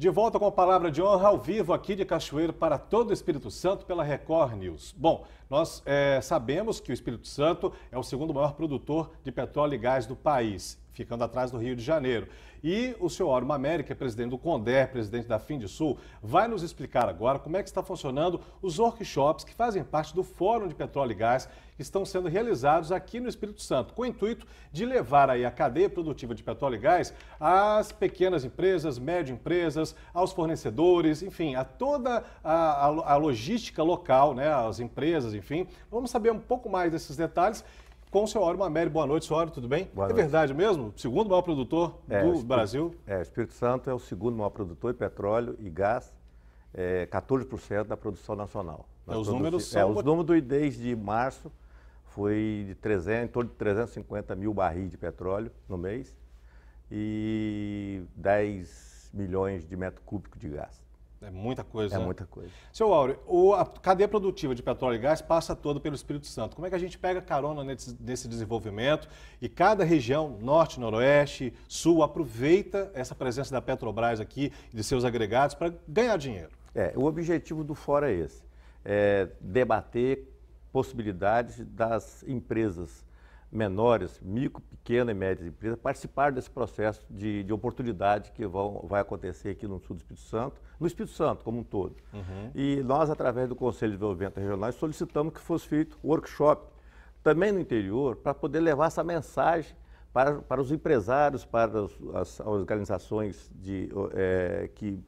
De volta com a palavra de honra ao vivo aqui de Cachoeiro para todo o Espírito Santo pela Record News. Bom, nós é, sabemos que o Espírito Santo é o segundo maior produtor de petróleo e gás do país ficando atrás do Rio de Janeiro. E o senhor Orma América, presidente do CONDER, presidente da Sul, vai nos explicar agora como é que está funcionando os workshops que fazem parte do Fórum de Petróleo e Gás que estão sendo realizados aqui no Espírito Santo, com o intuito de levar aí a cadeia produtiva de petróleo e gás às pequenas empresas, médio empresas, aos fornecedores, enfim, a toda a, a, a logística local, né, às empresas, enfim. Vamos saber um pouco mais desses detalhes com o seu Auro Mameri. Boa noite, senhor, tudo bem? Boa é noite. verdade mesmo? Segundo maior produtor é, do Brasil? É, Espírito Santo é o segundo maior produtor de petróleo e gás, é, 14% da produção nacional. é, os números é, são... É, os números desde março foi de 300, em torno de 350 mil barris de petróleo no mês e 10 milhões de metros cúbicos de gás. É muita coisa. É né? muita coisa. Seu Áureo, a cadeia produtiva de petróleo e gás passa toda pelo Espírito Santo. Como é que a gente pega carona nesse, desenvolvimento e cada região, norte, noroeste, sul, aproveita essa presença da Petrobras aqui e de seus agregados para ganhar dinheiro? É, o objetivo do fórum é esse: é debater possibilidades das empresas menores, micro, pequena e médias empresas participar desse processo de, de oportunidade que vão, vai acontecer aqui no sul do Espírito Santo, no Espírito Santo como um todo. Uhum. E nós, através do Conselho de Desenvolvimento Regional, solicitamos que fosse feito workshop também no interior para poder levar essa mensagem para, para os empresários, para as, as organizações de, é, que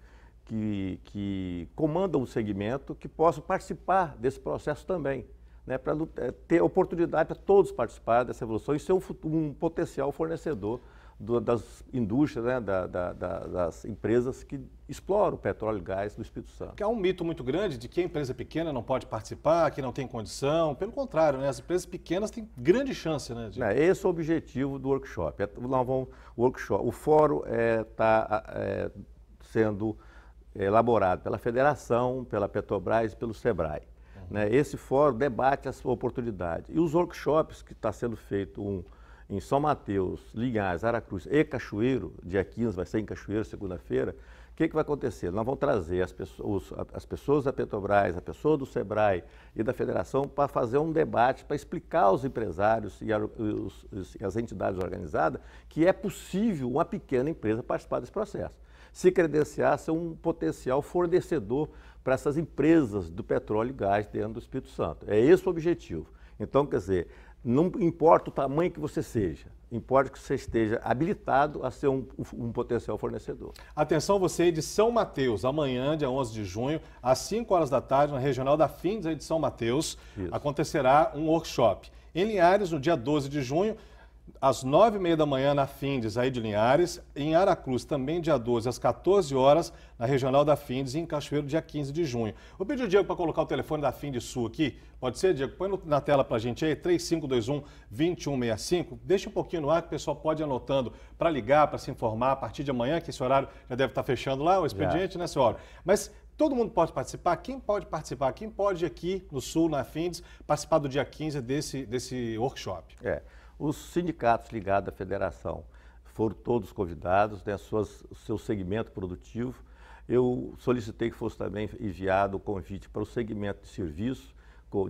que, que, comandam o segmento que possam participar desse processo também né, para eh, ter oportunidade para todos participarem dessa evolução e ser um, um potencial fornecedor do, das indústrias, né, da, da, da, das empresas que exploram o petróleo e gás do Espírito Santo. Que há é um mito muito grande de que a empresa pequena não pode participar, que não tem condição. Pelo contrário, né, as empresas pequenas têm grande chance. Né, de... é, esse é o objetivo do workshop. É, nós vamos, o, workshop o fórum está é, é, sendo elaborado pela Federação, pela Petrobras e pelo SEBRAE. Né? Esse fórum debate sua oportunidade. E os workshops que está sendo feito um em São Mateus, Linhares, Aracruz e Cachoeiro, dia 15 vai ser em Cachoeiro, segunda-feira, o que, que, vai acontecer? Nós vamos trazer as pessoas, as pessoas da Petrobras, a pessoa do SEBRAE e da Federação para fazer um debate, para explicar aos empresários e, a, os, as entidades organizadas que é possível uma pequena empresa participar desse processo se credenciar a ser um potencial fornecedor para essas empresas do petróleo e gás dentro do Espírito Santo. É esse o objetivo. Então, quer dizer, não importa o tamanho que você seja, importa que você esteja habilitado a ser um, um, potencial fornecedor. Atenção você de São Mateus, amanhã, dia 11 de junho, às 5 horas da tarde, na Regional da FINDES de São Mateus, Isso. acontecerá um workshop. Em Linhares, no dia 12 de junho, às 9h30 da manhã na Findes, aí de Linhares, em Aracruz, também dia 12, às 14 horas, na Regional da Findes, em Cachoeiro, dia 15 de junho. Vou pedir o Diego para colocar o telefone da Findes Sul aqui. Pode ser, Diego? Põe na tela para a gente aí, 3521-2165. Deixa um pouquinho no ar que o pessoal pode ir anotando para ligar, para se informar, a partir de amanhã, que esse horário já deve estar tá fechando lá, o expediente, yeah. né, senhora? Mas Todo mundo pode participar? Quem pode participar? Quem pode aqui no Sul, na FINDES, participar do dia 15 desse, desse workshop? É. Os sindicatos ligados à federação foram todos convidados, né, suas, seu segmento produtivo. Eu solicitei que fosse também enviado o convite para o segmento de serviço,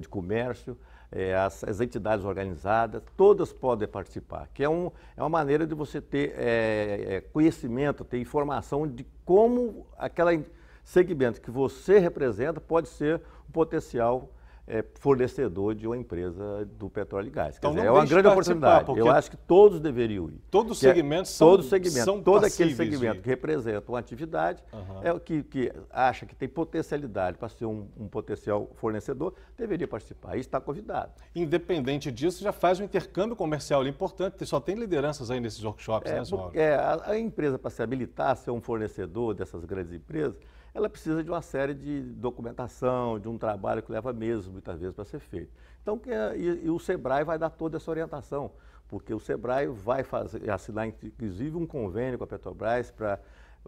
de comércio, é, as, as, entidades organizadas, todas podem participar, que é, um, é uma maneira de você ter é, conhecimento, ter informação de como aquele segmento que você representa pode ser um potencial é, fornecedor de uma empresa do petróleo e gás. Então, dizer, é uma grande oportunidade. Eu acho que todos deveriam ir. Todos os é segmentos é, são Todos os segmentos, todo aquele segmento de... que representa uma atividade, uhum. é, que, que acha que tem potencialidade para ser um, um potencial fornecedor, deveria participar. E está convidado. Independente disso, já faz um intercâmbio comercial ali importante, só tem lideranças aí nesses workshops, é, né, porque, é, a, a empresa para se habilitar a ser um fornecedor dessas grandes empresas, ela precisa de uma série de documentação, de um trabalho que leva meses, muitas vezes para ser feito. Então, que, é, e, e, o SEBRAE vai dar toda essa orientação, porque o SEBRAE vai fazer, assinar inclusive um convênio com a Petrobras para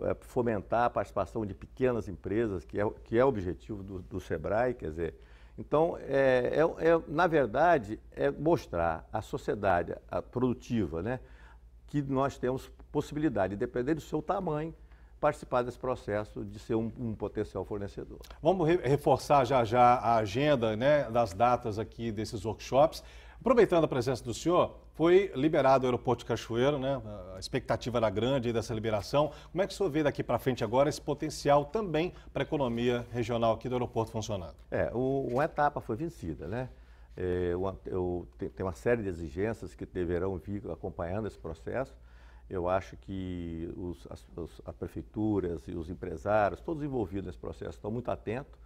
é, fomentar a participação de pequenas empresas, que é, que é o objetivo do, do SEBRAE, quer dizer. Então, é, é, é, na verdade, é mostrar à sociedade a produtiva né, que nós temos possibilidade, dependendo do seu tamanho, participar desse processo de ser um, um potencial fornecedor. Vamos re reforçar já já a agenda né, das datas aqui desses workshops. Aproveitando a presença do senhor, foi liberado o aeroporto de Cachoeiro, né? A expectativa era grande dessa liberação. Como é que o senhor vê daqui para frente agora esse potencial também para a economia regional aqui do aeroporto funcionando? É, o, uma etapa foi vencida, né? É, uma, eu, tem, tem uma série de exigências que deverão vir acompanhando esse processo. Eu acho que os, as, os, prefeituras e os empresários, todos envolvidos nesse processo, estão muito atentos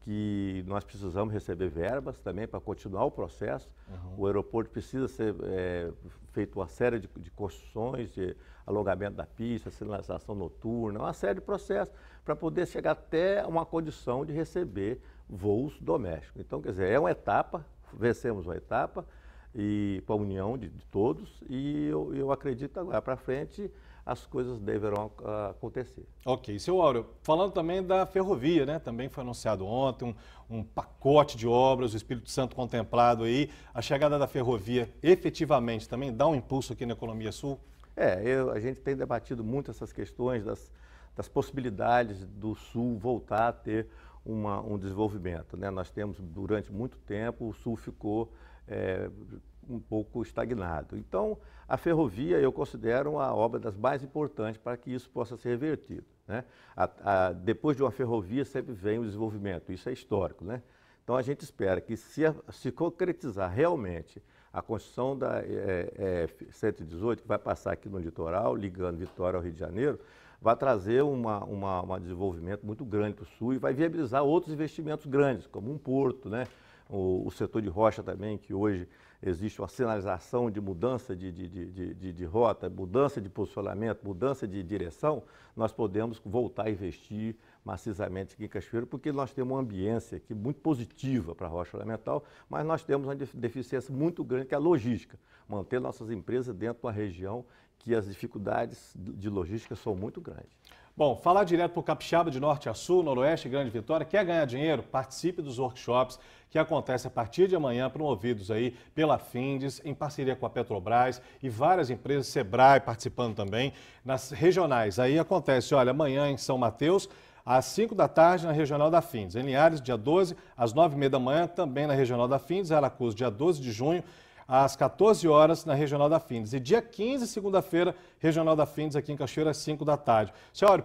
que nós precisamos receber verbas também para continuar o processo. Uhum. O aeroporto precisa ser é, feito uma série de, de, construções, de alongamento da pista, sinalização noturna, uma série de processos para poder chegar até uma condição de receber voos domésticos. Então, quer dizer, é uma etapa, vencemos uma etapa, e para a união de, de, todos. E eu, eu acredito agora para frente as coisas deverão ah, acontecer. Ok. Seu Áureo, falando também da ferrovia, né? Também foi anunciado ontem um, um, pacote de obras, o Espírito Santo contemplado aí. A chegada da ferrovia efetivamente também dá um impulso aqui na economia sul? É, eu, a gente tem debatido muito essas questões das, das possibilidades do sul voltar a ter uma, um desenvolvimento. Né? Nós temos, durante muito tempo, o sul ficou é, um pouco estagnado. Então, a ferrovia eu considero uma obra das mais importantes para que isso possa ser revertido. Né? A, a, depois de uma ferrovia sempre vem o desenvolvimento, isso é histórico. Né? Então, a gente espera que se, se concretizar realmente a construção da é, é, 118, que vai passar aqui no litoral, ligando Vitória ao Rio de Janeiro, vai trazer um uma, uma desenvolvimento muito grande para o Sul e vai viabilizar outros investimentos grandes, como um porto, né? o, o setor de rocha também, que hoje existe uma sinalização de mudança de, de, de, de, de rota, mudança de posicionamento, mudança de direção, nós podemos voltar a investir maciçamente aqui em Cachoeiro, porque nós temos uma ambiência aqui muito positiva para a rocha ornamental, mas nós temos uma deficiência muito grande, que é a logística. Manter nossas empresas dentro de uma região que as dificuldades de logística são muito grandes. Bom, falar direto para o Capixaba de Norte a Sul, Noroeste Grande Vitória, quer ganhar dinheiro? Participe dos workshops que acontecem a partir de amanhã, promovidos aí pela FINDES, em parceria com a Petrobras e várias empresas, Sebrae participando também, nas regionais. Aí acontece, olha, amanhã em São Mateus, às 5 da tarde na Regional da FINDES. Em Linhares, dia 12, às 9 e meia da manhã, também na Regional da FINDES. Aracruz, dia 12 de junho, às 14 horas na Regional da Findes. E dia 15, segunda-feira, Regional da Findes aqui em Cachoeira, às 5 da tarde. Senhor,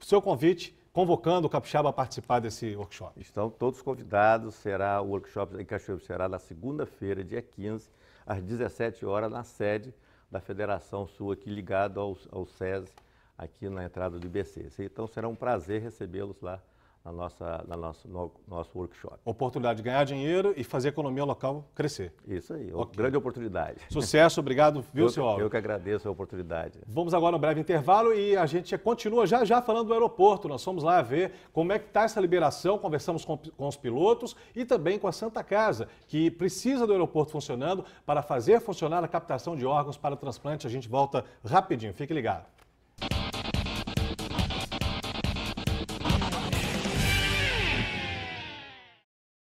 seu convite convocando o capixaba a participar desse workshop. Estão todos convidados, será o workshop em Cachoeira, será na segunda-feira, dia 15, às 17 horas, na sede da Federação Sul, aqui ligado ao, ao SESI, aqui na entrada do IBC. Então será um prazer recebê-los lá na nossa, na nosso, no nosso workshop. Oportunidade de ganhar dinheiro e fazer a economia local crescer. Isso aí, okay. grande oportunidade. Sucesso, obrigado, viu, senhor? Eu que agradeço a oportunidade. Vamos agora um breve intervalo e a gente continua já já falando do aeroporto. Nós fomos lá ver como é que está essa liberação, conversamos com, com os pilotos e também com a Santa Casa, que precisa do aeroporto funcionando para fazer funcionar a captação de órgãos para transplante. A gente volta rapidinho, fique ligado.